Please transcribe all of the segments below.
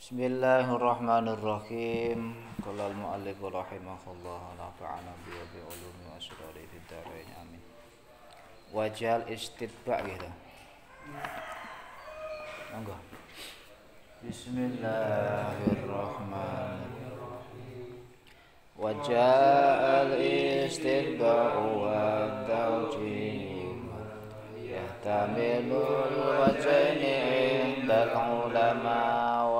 Bismillahirrahmanirrahim. Qala al-mu'allif rahimahullah wa nafa'ana bi bi ulumi wa asrari fid darain amin. Wajal istitba gitu. Monggo. Bismillahirrahmanirrahim. Wajal istitba wa tawjih. Yahtamilu wajhini indal ulama'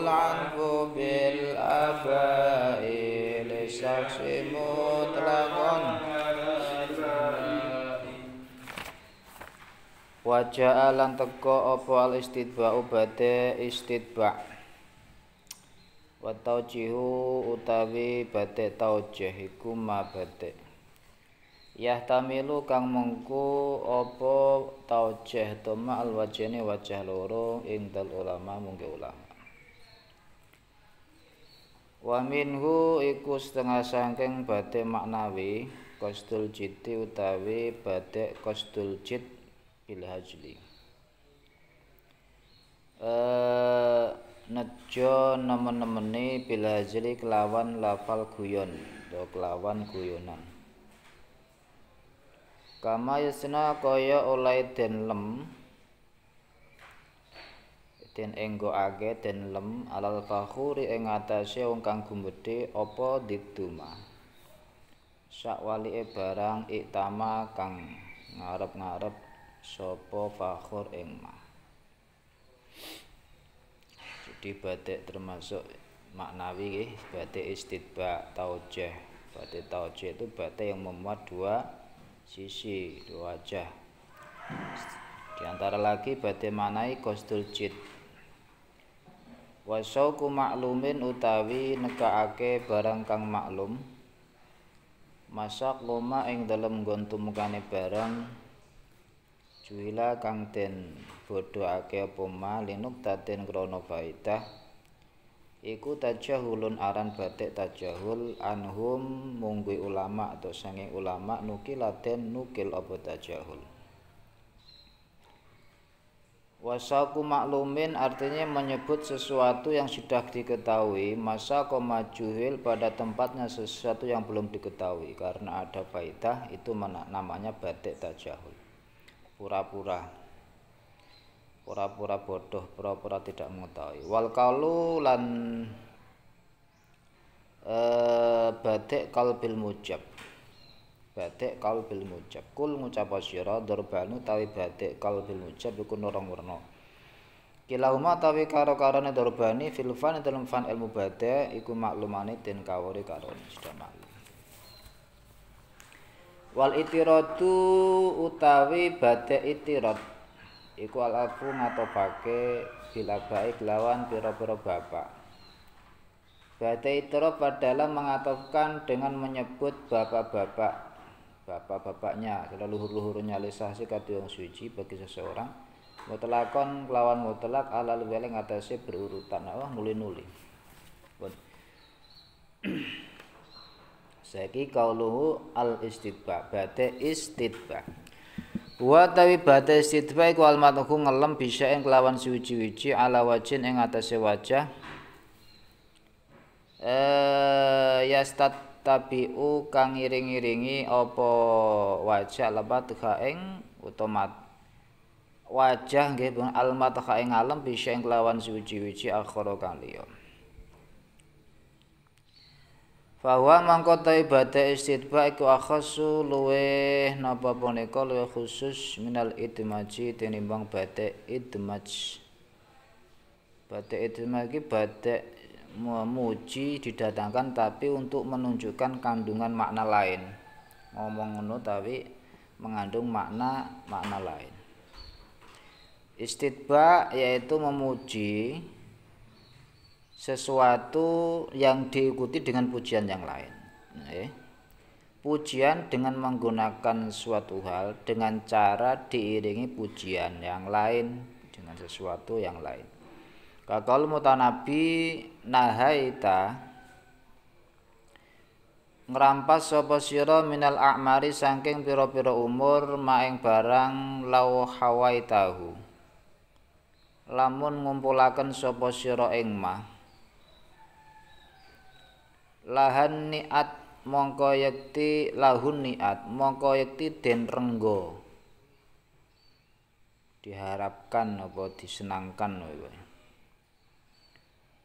العنف بالآباء للشخص مطلقا Wajah alan teko opo al istidba ubade istidba Watau cihu utawi bate taujeh iku ma Yah Tamilu kang mengku opo taujeh toma al wajene wajah loro indal ulama mungke ulama Wa minhu iku setengah sangking batik maknawi kostul jiti utawi batik kostul jit bil hajli. E, nejo nemen-nemeni bil hajli kelawan lafal guyon atau kelawan guyonan. Kama yasna kaya oleh den den enggokake den lem alal fakhuri ing atase wong kang gumbede apa diduma sakwalike barang iktama kang ngarep-ngarep sapa fakhur ing ma jadi batik termasuk maknawi nggih batik istitba taujeh batik taujeh itu batik yang memuat dua sisi dua wajah di antara lagi batik manai kostul jid wasauku kumaklumin utawi negakake barang kang maklum masak loma ing dalam gontum kane barang juila kang ten bodho ake apa ma linuk daten krana baidah iku tajahulun aran batik tajahul anhum munggui ulama atau sange ulama nukil laden nukil apa tajahul Wasaku maklumin artinya menyebut sesuatu yang sudah diketahui masa koma juhil pada tempatnya sesuatu yang belum diketahui karena ada baitah itu namanya batik tajahul pura-pura pura-pura bodoh pura-pura tidak mengetahui wal kalu lan e, batik kalbil mujab batik kalbil mujab kul ngucap sira durbanu tawi batik kalbil mujab iku nurung werna kilahuma tawi karo karone durbani filfan dalam fan ilmu batik iku maklumane den kawori karone sudah maklum wal tu utawi batik itiro iku al ngato ngatopake bila baik lawan pira-pira bapak Bata itro adalah mengatakan dengan menyebut bapak-bapak bapak-bapaknya kala luhur-luhurnya lesah sekadu yang suci bagi seseorang mutlakon kelawan mutlak ala luwele atasnya berurutan Allah nuli-nuli kau kauluhu al istitba bate istitba wa tawi bate istitba iku al matku ngelem bisa ing kelawan suci wici ala wajin ing atase wajah eh stat. tabiu kang ngiring-iringi apa wajah lebat gaeng otomat wajah nggih pun almat gaeng alam bisa ing lawan suci-suci akhara kang liya Fahuwa mangko ta ibadah istitba iku akhasu luwe napa punika luwe khusus minal idmaji tinimbang badhe idmaj. Badhe idmaji badhe memuji didatangkan tapi untuk menunjukkan kandungan makna lain ngomong ngono tapi mengandung makna makna lain istitba yaitu memuji sesuatu yang diikuti dengan pujian yang lain pujian dengan menggunakan suatu hal dengan cara diiringi pujian yang lain dengan sesuatu yang lain Kakal mutanabi nahaita ngerampas sopo siro minal a'mari saking piro-piro umur maeng barang law tahu, lamun ngumpulaken sopo siro ing ma lahan niat mongko yekti lahun niat mongko yekti den renggo diharapkan apa disenangkan wae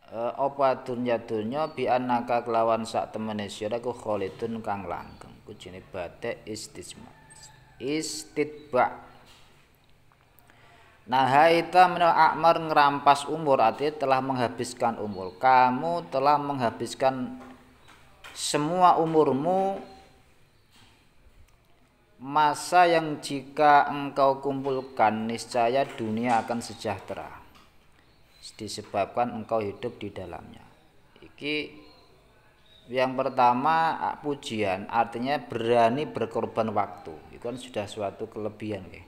E, apa dunya dunya bi anaka kelawan sak temene sira ku khalidun kang langgeng kujine batik istisma istitba Nah haita menel akmar ngerampas umur artinya telah menghabiskan umur kamu telah menghabiskan semua umurmu masa yang jika engkau kumpulkan niscaya dunia akan sejahtera disebabkan engkau hidup di dalamnya. Iki yang pertama ah, pujian artinya berani berkorban waktu. Itu kan sudah suatu kelebihan ya.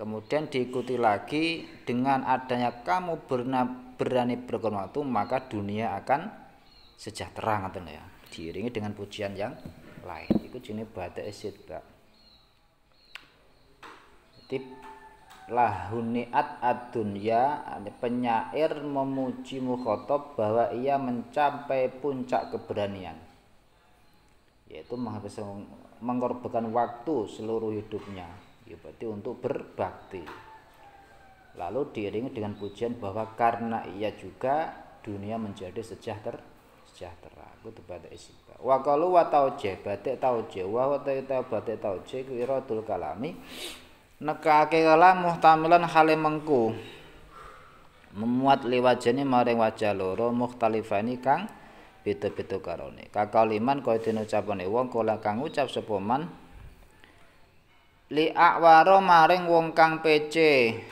Kemudian diikuti lagi dengan adanya kamu berani berkorban waktu maka dunia akan sejahtera ngoten ya. Diiringi dengan pujian yang lain. Itu jenis batik istidbak. Jadi lahuniat ad penyair memuji mukhotob bahwa ia mencapai puncak keberanian yaitu mengorbankan waktu seluruh hidupnya ya berarti untuk berbakti lalu diiringi dengan pujian bahwa karena ia juga dunia menjadi sejahtera sejahtera aku tebate isibah wa qalu wa tauje batik tauje wa wa batik tauje ku iratul kalami nekake kala muhtamilan hale mengku memuat liwajane maring wajah loro mukhtalifani kang beda-beda karone kakau liman kaya den ucapane wong kala kang ngucap sapa man li akwaro maring wong kang PC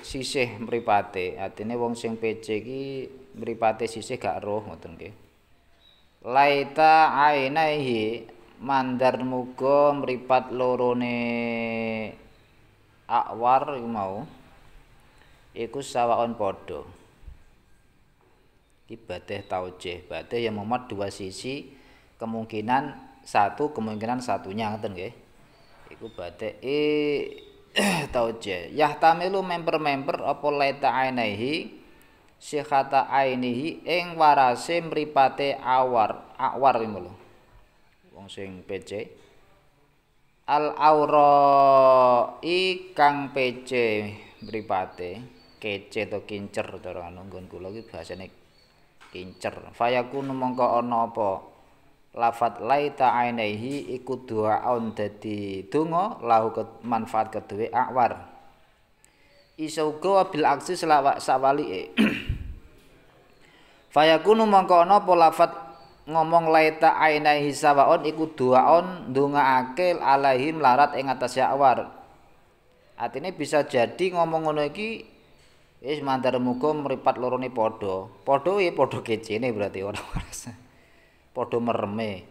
sisih mripate artine wong sing PC iki mripate sisih gak roh ngoten nggih laita ainaihi mandar muga mripat lorone ne... akwar mau iku sawaon padha iki batih taujih batih yang memuat dua sisi kemungkinan satu kemungkinan satunya ngeten nggih iku batih e taujih yahtamilu memper member apa laita ainihi sihata ainihi ing warase mripate awar akwar ki wong sing PC al aura ikang pece mripate kece to kincer cara nunggon kula iki bahasane kincer fayakun mongko ana apa lafat laita ainaihi iku doa on dadi donga lahu ke manfaat kedue akwar iso go bil aksi selawak sawalike fayakun mongko ana apa lafat ngomong laita ainaihi sawaon iku duaon ndongaake alaihim larat ing atas Ya'war. ini bisa jadi ngomong ngono iki wis mandar muga mripat lorone padha. Padha ya padha kecene berarti ora waras. Padha mereme.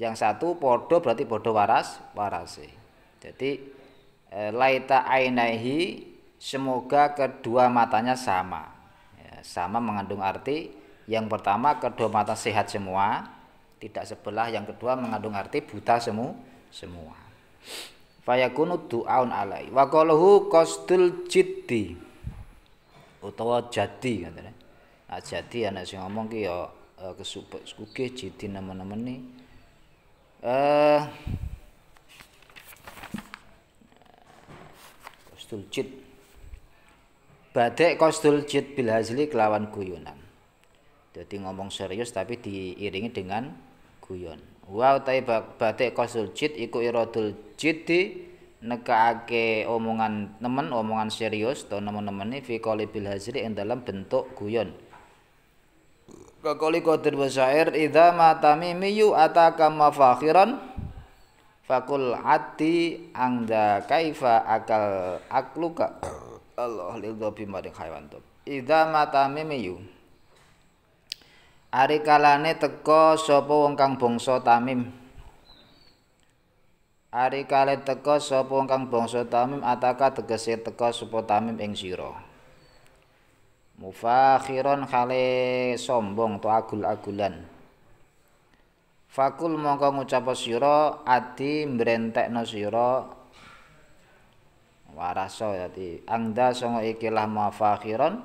Yang satu padha berarti padha waras warase. Jadi eh, laita ainaihi semoga kedua matanya sama. Ya, sama mengandung arti yang pertama kedua mata sehat semua, tidak sebelah. Yang kedua mengandung arti buta semu semua. Fayakunu du'aun alai. Wa qalahu qasdul jiddi. Utawa jadi katanya. Nah, jadi Anak sing ngomong ki ya eh, kesubek jiddi nama-nama ni. Eh Qasdul jid. badek qasdul jid bil hazli kelawan guyonan. Jadi ngomong serius tapi diiringi dengan guyon. Wa utai batik kosul jid iku jid jiddi nekaake omongan nemen omongan serius to nemen-nemen fi qali bil hazri yang dalam bentuk guyon. Kakoli qadir basair idha ma tamimiyu ataka mafakhiran fakul ati angda kaifa akal akluka Allah dobi maring hayawan idha ma tamimiyu Ari kalane teka sapa wong kang bangsa Tamim. Ari kale teka sapa wong kang bangsa Tamim ataka tegese teka sapa Tamim ing sira. Mufakhiron kale sombong to agul-agulan. Fakul mongko ngucap sira adi mbrentekno sira waraso ya angda songo ikilah mufakhiron,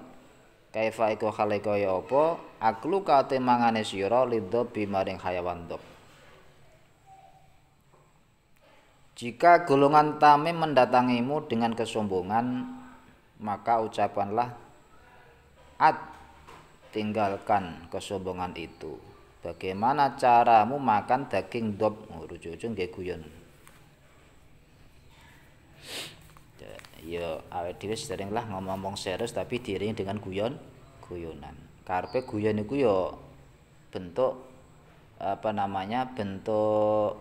kaifa iku khale kaya apa aklu kate mangane sira lidho bimaring hayawan dhob Jika golongan tamim mendatangimu dengan kesombongan, maka ucapkanlah, at tinggalkan kesombongan itu. Bagaimana caramu makan daging dob? Oh, rujuk guyon. Ya, ya awet diri seringlah ngomong-ngomong serius tapi diri dengan guyon, guyonan karpe guyon itu yo bentuk apa namanya bentuk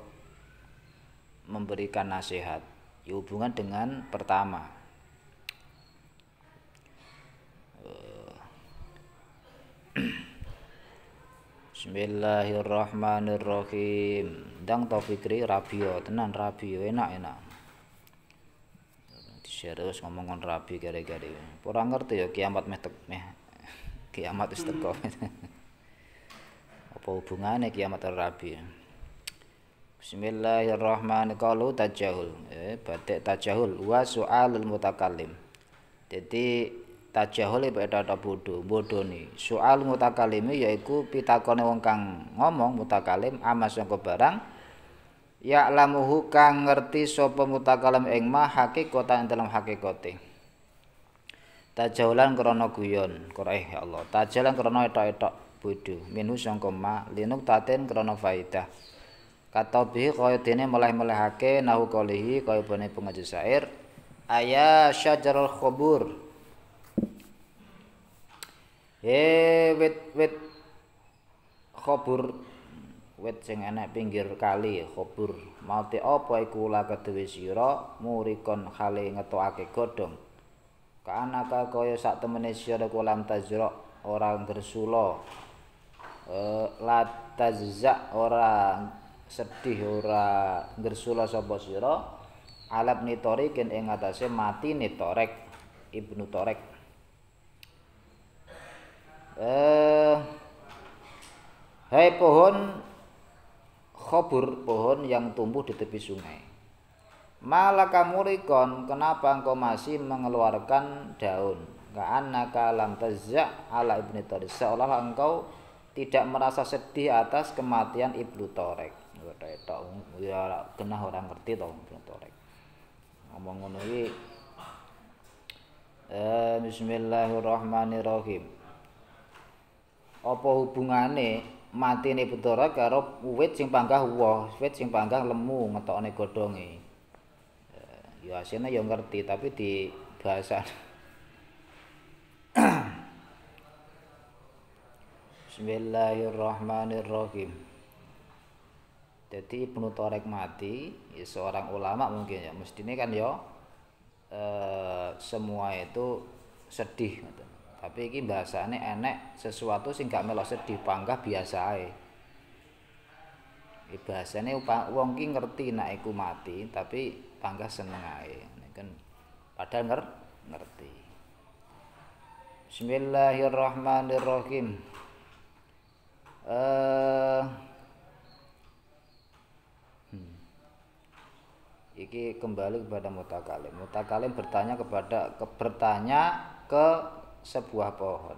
memberikan nasihat hubungan dengan pertama eh, Bismillahirrahmanirrahim Dang Taufikri Rabio Tenan Rabio enak enak Di share terus ngomongin Rabi gara-gara Kurang ngerti ya kiamat meh meh kiamat wis teko apa hubungannya kiamat karo rabi Bismillahirrahmanirrahim tajahul eh batik tajahul wa su'alul mutakallim jadi tajahul ibu ada ada bodoh bodoh nih soal mutakalim yaitu pitakone wong kang ngomong mutakalim amas yang barang ya kang ngerti sopo mutakalim ing ma yang dalam hakikote tajalan krana guyon eh ya Allah tajalan krana etok-etok bodho minhu sangka ma linuk taten krana faidah kata bihi kaya dene meleh-melehake nahu kalihi kaya bene pengaji syair aya syajarul khubur he wit wit khubur wit sing enek pinggir kali khubur mate apa iku la kedue sira murikon khale ngetokake godhong Kanaka kaya sak temene sira kolam tajra orang gersula. E, eh, la tazza ora sedih ora gersula sapa sira alab nitorikin ing atase mati nitorek Ibnu Torek. Eh hai pohon khobur pohon yang tumbuh di tepi sungai. Malaka murikon, kenapa engkau masih mengeluarkan daun? Ka'annaka lam tazza ala ibni Torik. Seolah engkau tidak merasa sedih atas kematian Ibnu Torek. Ya genah orang ngerti to Ibnu Torek. Ngomong ngono iki eh, bismillahirrahmanirrahim. Apa hubungane mati Ibnu Torek karo wit sing panggah woh, wit sing panggah lemu ngetokne godhonge? ya aslinya ya ngerti tapi di bahasa Bismillahirrahmanirrahim jadi penutorek mati ya seorang ulama mungkin ya mestinya kan ya eh, semua itu sedih gitu. tapi ini bahasanya enek sesuatu sehingga melo sedih panggah biasa ae bahasane wong ki ngerti naiku mati tapi panggah seneng ae kan padahal nger ngerti Bismillahirrahmanirrahim eh uh, hmm. iki kembali kepada mutakalim mutakalim bertanya kepada ke, bertanya ke sebuah pohon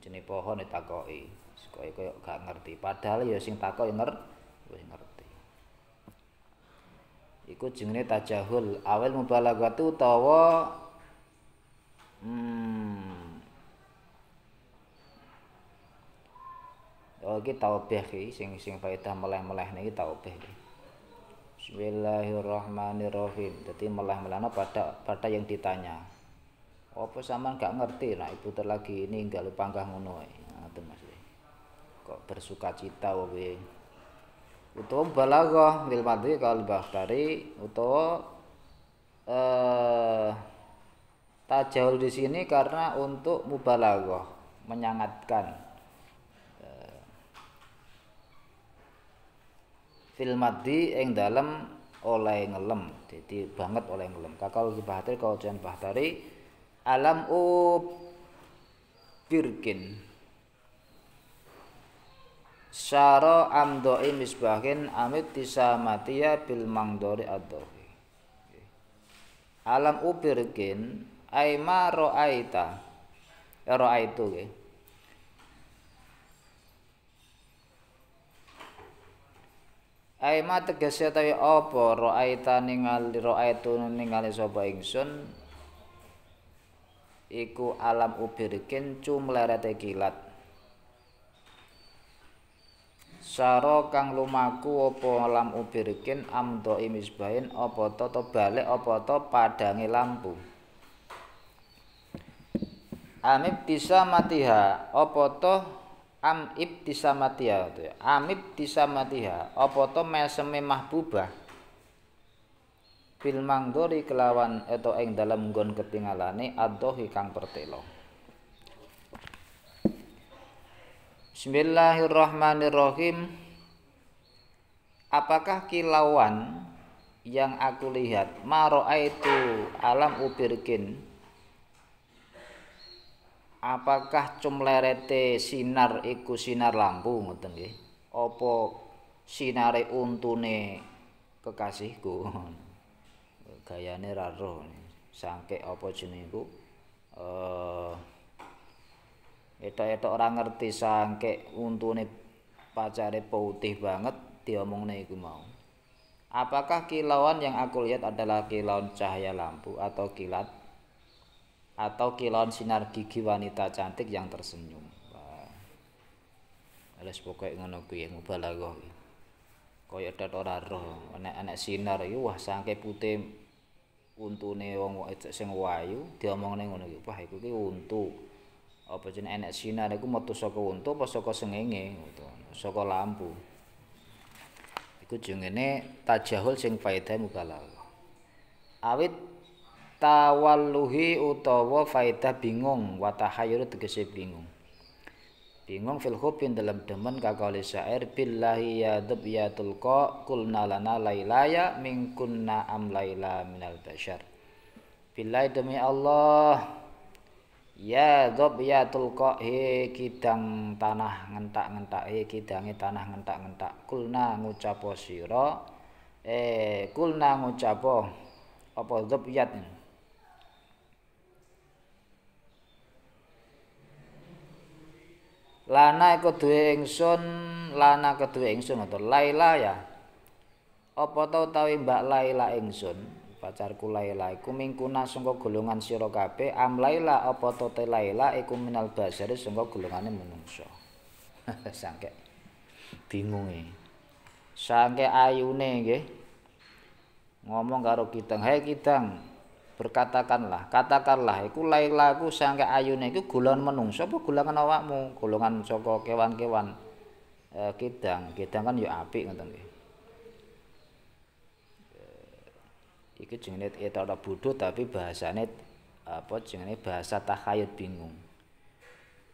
jenis pohon itu takoi kok gak ngerti padahal ya sing takoi ngerti iku jenenge tajahul awal mubalaghatu utawa hmm, Oh iki taubih iki sing sing faedah meleh-meleh niki taubih iki. Bismillahirrahmanirrahim. Jadi melah melehna pada pada yang ditanya. Apa saman gak ngerti nah ibu terlagi ini enggak lupa panggah ngono. Nah, itu Kok bersuka cita wae utawa balaghah lil madhi kal bakhtari utawa eh tajahul di sini karena untuk mubalaghah menyangatkan eh, fil madhi ing dalem oleh ngelem jadi banget oleh ngelem kakal bahtari kalau bahtari alam u birkin syara amdoi misbahin amit tisa bilmangdori bil alam ubirkin aima roaita ya eh, roaitu ya aima tegesya tapi apa roaita ningali roaitu ningali sopa ingsun iku alam ubirkin cum kilat Saro kang lumaku apa lam ubirkin amdo imisbain apa toto balik apa to padangi lampu. Am ibtisamatiha apa to am ibtisamatiha to am ibtisamatiha apa to meseme mahbubah bil mangdori kelawan eto eng dalam gon ketinggalane adohi kang pertelo. Bismillahirrahmanirrahim. Apakah kilauan yang aku lihat maro'a alam ubirkin apakah cumlerete sinar iku sinar lampu ngoten nggih apa sinare untune kekasihku gayane ra roh sangke apa jenengku eh uh, eto eto orang ngerti sangke untune pacare putih banget diomongne iku mau. Apakah kilauan yang aku lihat adalah kilauan cahaya lampu atau kilat atau kilauan sinar gigi wanita cantik yang tersenyum? Wah. Alas pokoke ngono kuwi mubalaghah. Kaya dad ora roh, anak-anak sinar iki wah sangke putih untune wong sing wayu diomongne ngono iki. Wah iku ki untu apa jeneng enek sinar niku metu saka unta apa saka sengenge gitu. Saka lampu. Iku jengene tajahul sing faedah mubalaghah. Awit tawalluhi utawa faedah bingung wa tahayyur tegese bingung. Bingung fil khubin dalam demen kakaole syair billahi ya dub ya tulqa kulna lana lailaya minkunna am laila minal bashar. Billahi demi Allah Ya dob ya tulko he kidang tanah ngentak ngentak he kidangi tanah ngentak ngentak kulna ngucapo siro eh kulna ngucapo apa dob ya lana iku duwe ingsun lana kedue ingsun atau laila ya apa tau tawi mbak laila ingsun pacarku Laila iku mingkuna sangka golongan sira kabeh am Laila apa tote Laila iku minal basari sangka golongane manungsa sangke bingung e sangke ayune nggih ngomong karo Kidang hai Kidang berkatakanlah katakanlah iku Laila ku sangke ayune iku golongan manungsa apa golongan awakmu golongan saka kewan-kewan e, Kidang Kidang kan yo apik ngoten nggih iki jenenge etara ya bodho tapi bahasane apa jenenge bahasa takhayut bingung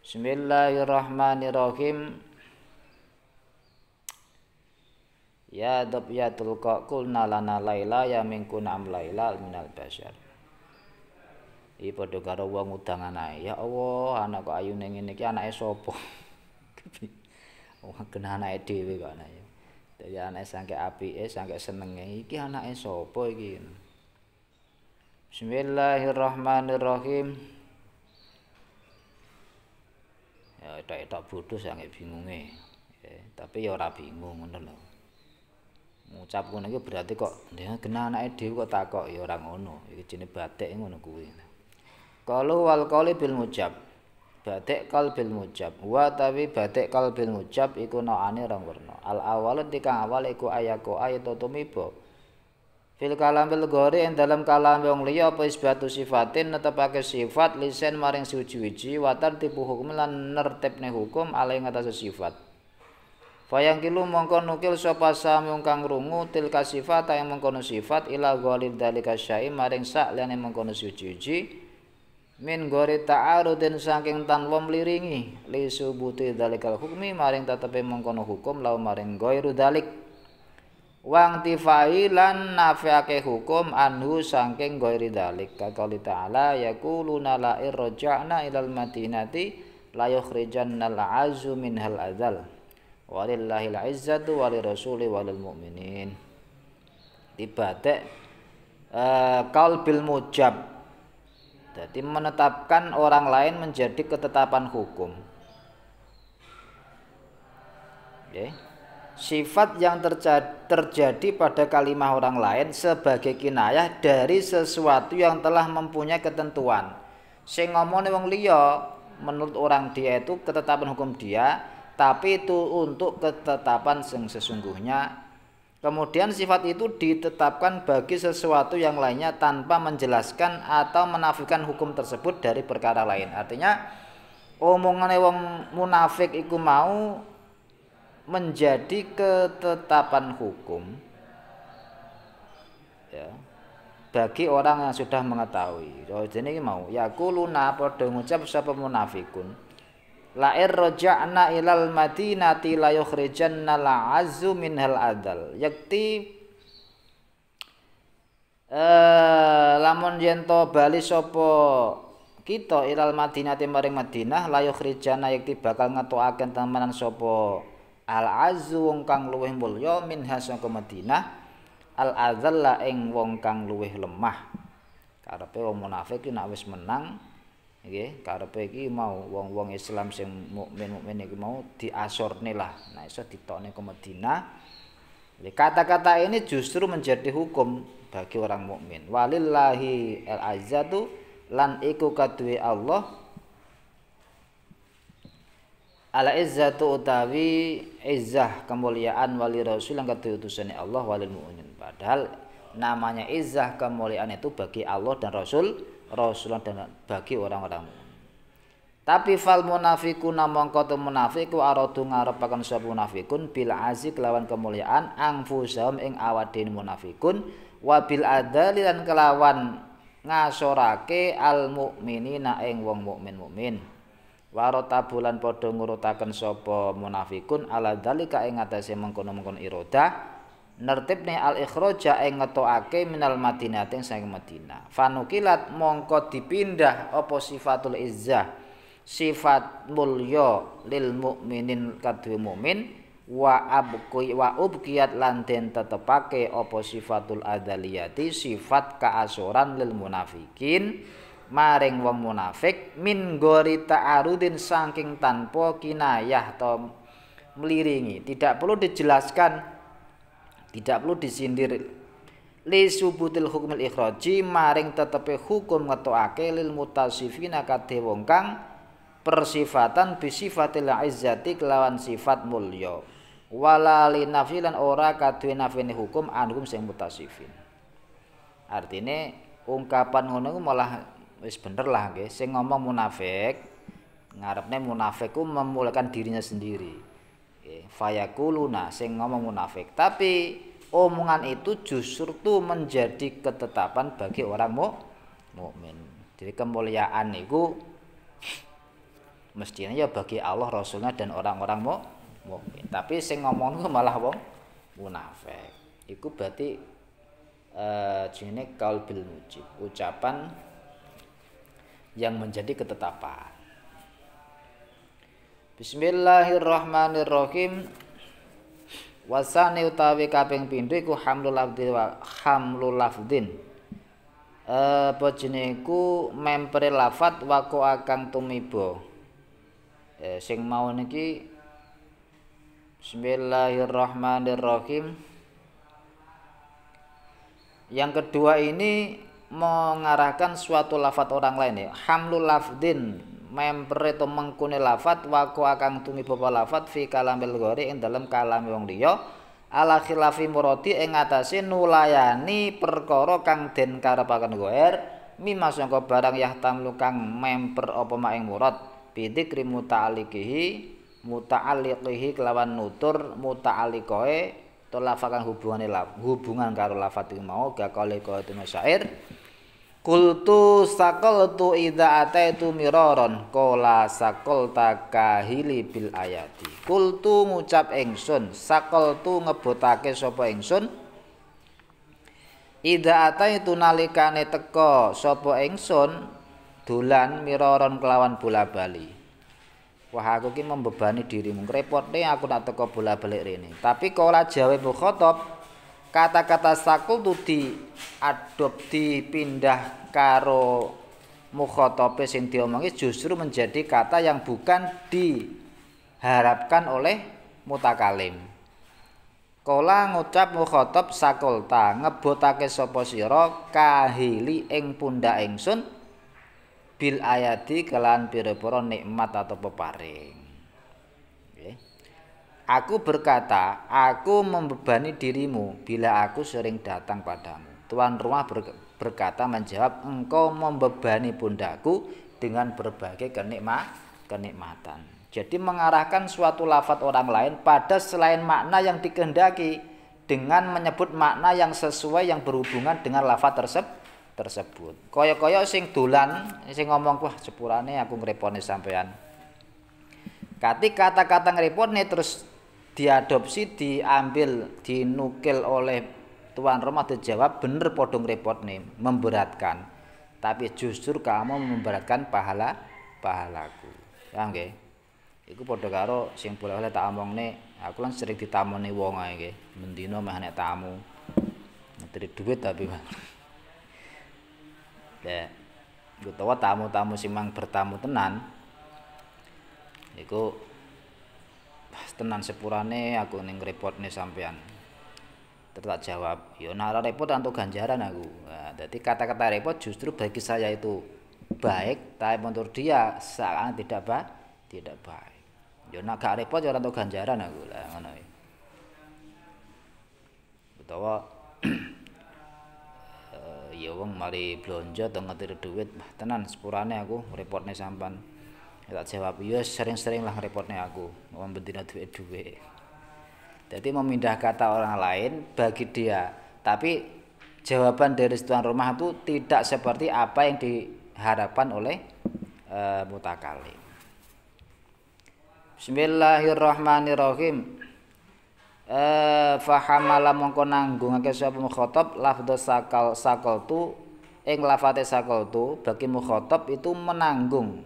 Bismillahirrahmanirrahim Ya dab ya tulqa kulna lana laila ya mingkuna am laila minal basyar. Iki padha karo wong udang anake. Ya Allah, anak kok ayune ngene iki anake sapa? Wah, kena anake dhewe kok anake. Jadi anaknya sangka api, eh, sangka senengnya. Iki anaknya sopo, iki. Bismillahirrahmanirrahim. Ya, tak tak bodoh, sangka bingungnya. Ya, tapi ya orang bingung, bener loh. Ngucap pun ini berarti kok, ya, kena anaknya dia kok takok, ya orang ngono. Ini jenis batik ngono kuwi. Kalau wal kali bil ngucap, batik kalbil mujab wa tawi batik kalbil mujab iku naane rong werna al awal dikang awal iku ayako ayat tumiba fil kalam bil gori ing dalam kalam wong liya apa isbatu sifatin netepake sifat lisen maring suci-suci watar tipu hukum lan nertibne hukum alai atas sifat Fayang kilu mongko nukil sapa samung kang rungu tilka sifat yang mengkono sifat ila ghalil dalika syai maring sak liyane mengkono suci-suci min gori ta'arudin saking tanpa meliringi li subuti dalikal hukmi maring tetapi mengkono hukum lau maring goiru dalik wang tifai lan nafiake hukum anhu saking goiri dalik kakali ta'ala yakuluna roja na ilal mati nati madinati la yukhrijannal azu minhal lahil walillahil izzatu rasuli walil mu'minin tiba tek uh, kalbil mujab jadi menetapkan orang lain menjadi ketetapan hukum. Okay. Sifat yang terjadi, terjadi pada kalimat orang lain sebagai kinayah dari sesuatu yang telah mempunyai ketentuan. Sing ngomongnya wong liya menurut orang dia itu ketetapan hukum dia, tapi itu untuk ketetapan yang sesungguhnya Kemudian sifat itu ditetapkan bagi sesuatu yang lainnya tanpa menjelaskan atau menafikan hukum tersebut dari perkara lain. Artinya omongan wong munafik iku mau menjadi ketetapan hukum ya bagi orang yang sudah mengetahui. Oh, jadi mau ya kuluna padha ngucap sapa munafikun roja roja'na ilal madinati la yukhrijanna la'azzu minhal adal. Yakti eh lamun jento bali sopo kita ilal madinati maring Madinah la yukhrijanna yakti bakal ngetuakan temanan sopo al azu wong kang luweh mulya minha saka Madinah al la ing wong kang luweh lemah. Karepe wong munafik nek wis menang nggih karepe iki mau wong-wong Islam sing mukmin-mukmin iki mau diasorne lah nah iso ditokne ke Madinah kata-kata ini justru menjadi hukum bagi orang mukmin walillahi al azzatu lan iku katwi Allah al izzatu utawi izzah kemuliaan wali rasul yang itu utusane Allah walil mukmin padahal namanya izzah kemuliaan itu bagi Allah dan Rasul rasulan dan bagi orang-orang tapi fal munafiku namong kota munafiku aradu ngarepakan sebab munafikun bil azik lawan kemuliaan angfusahum ing awadin munafikun wabil adali lan kelawan ngasorake al mukmini na ing wong mukmin mukmin warota bulan podo ngurutakan sopo munafikun ala dalika ing atasnya mengkono mengkono irodah nertibne al ikhraja ing ngetokake minal madinati saking Madinah fanukilat mongko dipindah apa sifatul izzah sifat mulya lil mukminin kadhe mukmin wa abqi wa ubqiyat lan den tetepake apa sifatul adaliyati sifat kaasoran lil munafikin maring wong munafik min gori ta'arudin saking tanpa kinayah to meliringi tidak perlu dijelaskan tidak perlu disindir li subutil hukmil ikhraji maring tetepe hukum ngetokake lil mutasifina kadhe wong kang persifatan bisifatil izzati kelawan sifat mulya wala li nafilan ora kadhe nafini hukum anhum sing mutasifin artine ungkapan ngono malah wis bener lah nggih sing ngomong munafik ngarepne munafik ku memulakan dirinya sendiri nggih fayakuluna sing ngomong munafik tapi omongan itu justru tuh menjadi ketetapan bagi orang mu mukmin. Jadi kemuliaan itu mestinya ya bagi Allah Rasulnya dan orang-orang mu mukmin. Tapi sing ngomong itu malah wong munafik. Iku berarti eh, jinik uh, kaul bil mujib, ucapan yang menjadi ketetapan. Bismillahirrahmanirrahim. Wasani utawi kaping pindu iku hamlul lafdin wa hamlul lafdin. Eh apa jenengku mempre lafat wako akang tumibo Eh sing mau niki Bismillahirrahmanirrahim. Yang kedua ini mengarahkan suatu lafat orang lain ya. Hamlul lafdin mempre to mengkune lafat wako akan tumi bapa lafat fi kalamil ghori ing dalam kalam wong liya ala khilafi murati ing atase nulayani perkara kang den karepaken goer mimas sangka barang yahtamlu kang memper apa mak ing murad bidikri muta'alikihi kelawan nutur muta'alliqoe to hubungan hubungan karo lafat mau gak kale syair Kultu sakol tu ida ate tu miroron, kola sakol takahili bil ayati. Kultu ngucap tu tu ngebutake engsun. Ida ate itu nalikane teko sopo engsun dulan miroron kelawan bola-bali. Wah aku ki membebani dirimu. deh aku nak teko bola-balik ini. Tapi kola jawe bukotop, kata-kata sakul tu diadop pindah karo mukhotobe sing diomongi justru menjadi kata yang bukan diharapkan oleh mutakalim Kola ngucap mukhotob sakolta ngebotake sopo siro kahili ing pundak ingsun bil ayati kelan pireporo nikmat atau peparing. Okay. Aku berkata, aku membebani dirimu bila aku sering datang padamu. Tuan rumah ber, berkata menjawab, engkau membebani pundaku dengan berbagai kenikmat, kenikmatan. Jadi mengarahkan suatu lafat orang lain pada selain makna yang dikehendaki dengan menyebut makna yang sesuai yang berhubungan dengan lafat tersebut tersebut. koyok sing dolan sing ngomong wah sepurane aku ngreponi sampean. Kati kata-kata ngreponi terus diadopsi, diambil, dinukil oleh Tuan rumah terjawab bener podong repot nih memberatkan tapi justru kamu memberatkan pahala pahalaku ya oke iku padha karo sing boleh-boleh tak nih, aku kan sering nih wong aja nggih mendino mah tamu ngetri duit tapi mah ya gue tahu tamu-tamu sih mang bertamu tenan iku tenan sepurane aku neng repot nih sampean Terus tak jawab, yo ya, nara repot untuk ganjaran aku. Nah, jadi kata-kata repot justru bagi saya itu baik, tapi menurut dia seakan tidak baik, tidak ya, baik. Yo nak gak repot yo ya untuk ganjaran aku lah ngono. Utawa eh, ya wong mari belanja atau ngetir duit, bah tenan sepurane aku repotnya sampan. Ya tak jawab, yo sering-sering lah repotnya aku, wong bentina duit-duit. Jadi memindah kata orang lain bagi dia. Tapi jawaban dari tuan rumah itu tidak seperti apa yang diharapkan oleh e, eh, mutakalim. Bismillahirrahmanirrahim. E, eh, fahamala mongko nanggungake sapa mukhatab lafdz sakal sakal tu ing lafate sakal tu bagi mukhatab itu menanggung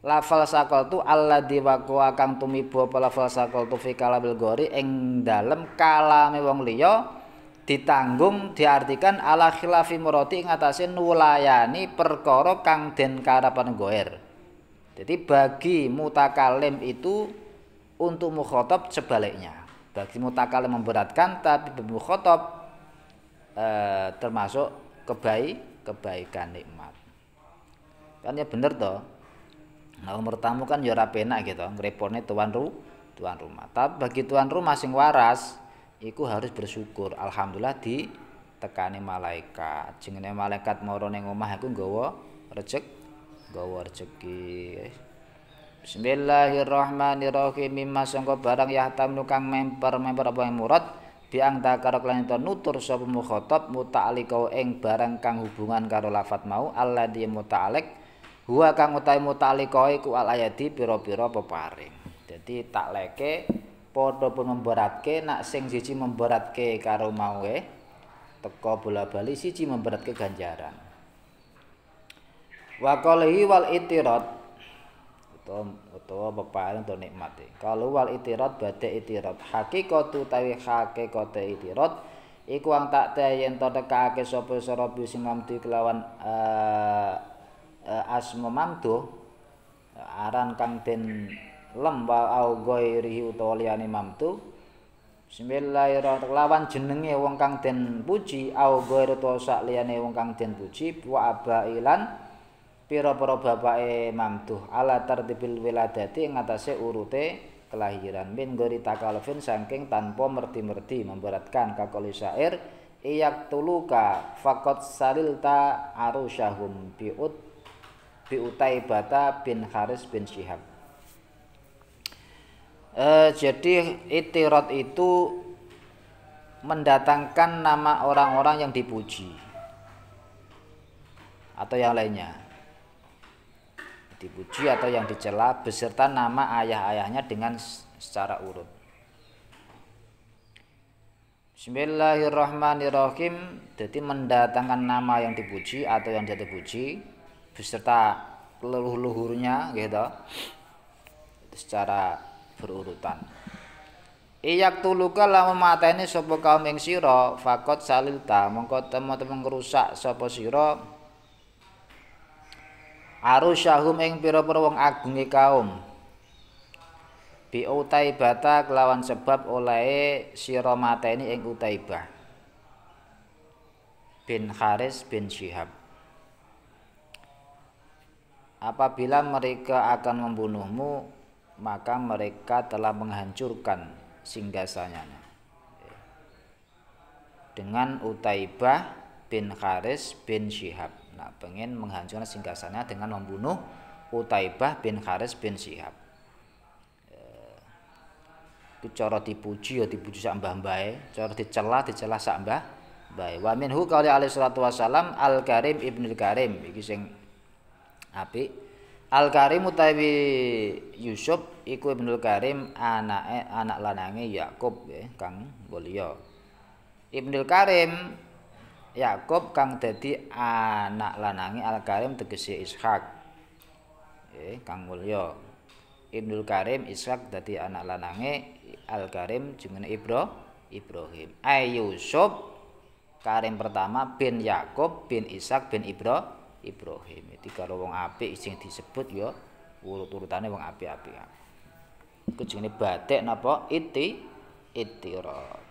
lafal sakol tu Allah diwaku akang buah pola lafal sakol tu fi kalabil gori eng dalam kalame wong liyo ditanggung diartikan ala khilafi murati ing atase nulayani perkara kang den karapan goer. Jadi bagi mutakalim itu untuk mukhotob sebaliknya. Bagi mutakalim memberatkan tapi bagi mukhotob eh, termasuk kebaik kebaikan nikmat. Kan ya bener toh nomor tamu kan ya pena penak gitu ngrepone tuan ru tuan rumah tapi bagi tuan rumah sing waras iku harus bersyukur alhamdulillah di tekani malaikat jenenge malaikat moro ning omah iku nggawa rejek nggawa rejeki Bismillahirrahmanirrahim mimma sangka barang tamnu kang memper memper apa yang murad biang takar kelan nutur sapa mukhatab muta'alliqau ing barang kang hubungan karo lafat mau alladhi muta'alliq huwa kang utahe mutalika ku alayadi pira-pira peparing dadi tak leke padha pun memberatke nak sing siji memberatke karo mauwe Teko bola-bali siji memberatke ganjaran wa wal itirat utawa peparing to nikmate kalau wal itirat badhe itirat hakikatu tawi hakikate itirat iku wong tak dayen to tekake sapa sarabi sing kelawan eh, Eh, asma mamduh aran kang den lem wa au ghairihi utawa liyane mamduh Bismillahirrahmanirrahim lawan jenenge wong kang den puji au ghairu utawa sak liyane wong kang den puji wa abailan pira-pira bapake mamduh ala tartibil wiladati ing atase urute kelahiran min gori takalfin saking tanpa merti-merti memberatkan kakoli syair iyak tuluka fakot sarilta arusyahum biut bi Utaibata bin Haris bin Syihab. E, jadi itirat itu mendatangkan nama orang-orang yang dipuji atau yang lainnya dipuji atau yang dicela beserta nama ayah-ayahnya dengan secara urut. Bismillahirrahmanirrahim. Jadi mendatangkan nama yang dipuji atau yang tidak dipuji beserta leluhur-leluhurnya gitu secara berurutan Iyak tuluka mata mateni sopo kaum ing siro fakot salilta mengko teman-teman rusak siro arus arusyahum ing pira-pira wong agunge kaum bi utaibata kelawan sebab oleh siro mateni ing utaibah bin Haris bin Syihab apabila mereka akan membunuhmu maka mereka telah menghancurkan singgasanya dengan Utaibah bin Haris bin Syihab nah pengen menghancurkan singgasanya dengan membunuh Utaibah bin Haris bin Syihab itu cara dipuji ya dipuji sak mbah mbae, cara dicela dicela sak mbah mbahe wa minhu kali alaihi salatu wasalam al karim ibnul karim iki sing api Al Karim utawi Yusuf iku Ibnul Karim anake anak lanange Yakub ya kang mulya Ibnul Karim Yakub kang dadi anak lanange Al Karim tegese Ishak ya kang mulya Ibnul Karim Ishak dadi anak lanange Al Karim jenenge Ibro Ibrahim Ay Yusuf Karim pertama bin Yakub bin Ishak bin Ibrahim Ibrahim. Jadi kalau wong apik sing disebut ya urut-urutane wong apik-apik. Iku jenenge batik napa iti ya.